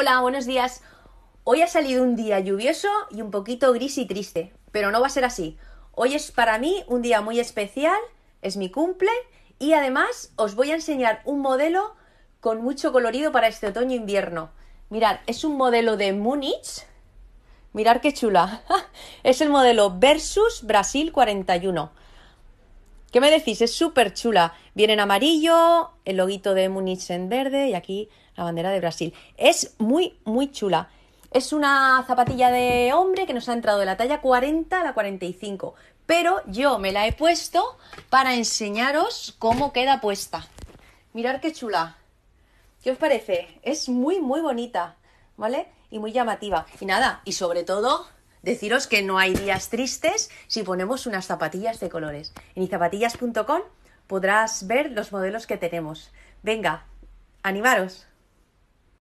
Hola, buenos días. Hoy ha salido un día lluvioso y un poquito gris y triste, pero no va a ser así. Hoy es para mí un día muy especial, es mi cumple y además os voy a enseñar un modelo con mucho colorido para este otoño-invierno. E Mirad, es un modelo de Múnich. Mirad qué chula. es el modelo Versus Brasil 41. ¿Qué me decís? Es súper chula. Viene en amarillo, el loguito de Múnich en verde y aquí la bandera de Brasil. Es muy, muy chula. Es una zapatilla de hombre que nos ha entrado de la talla 40 a la 45, pero yo me la he puesto para enseñaros cómo queda puesta. Mirad qué chula. ¿Qué os parece? Es muy, muy bonita, ¿vale? Y muy llamativa. Y nada, y sobre todo, deciros que no hay días tristes si ponemos unas zapatillas de colores. En izapatillas.com podrás ver los modelos que tenemos. Venga, animaros.